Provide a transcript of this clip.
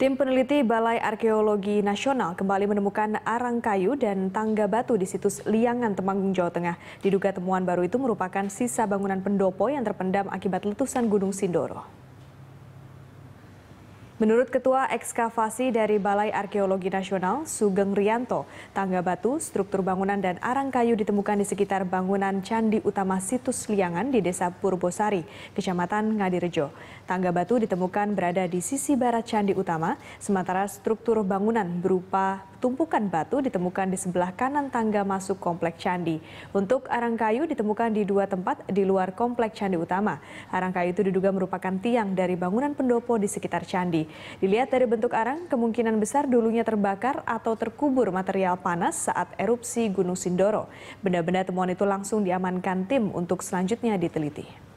Tim peneliti Balai Arkeologi Nasional kembali menemukan arang kayu dan tangga batu di situs Liangan, Temanggung, Jawa Tengah. Diduga temuan baru itu merupakan sisa bangunan pendopo yang terpendam akibat letusan Gunung Sindoro. Menurut Ketua Ekskavasi dari Balai Arkeologi Nasional, Sugeng Rianto, tangga batu, struktur bangunan dan arang kayu ditemukan di sekitar bangunan Candi Utama Situs Liangan di Desa Purbosari, Kecamatan Ngadirejo. Tangga batu ditemukan berada di sisi barat Candi Utama, sementara struktur bangunan berupa Tumpukan batu ditemukan di sebelah kanan tangga masuk komplek candi. Untuk arang kayu ditemukan di dua tempat di luar komplek candi utama. Arang kayu itu diduga merupakan tiang dari bangunan pendopo di sekitar candi. Dilihat dari bentuk arang, kemungkinan besar dulunya terbakar atau terkubur material panas saat erupsi Gunung Sindoro. Benda-benda temuan itu langsung diamankan tim untuk selanjutnya diteliti.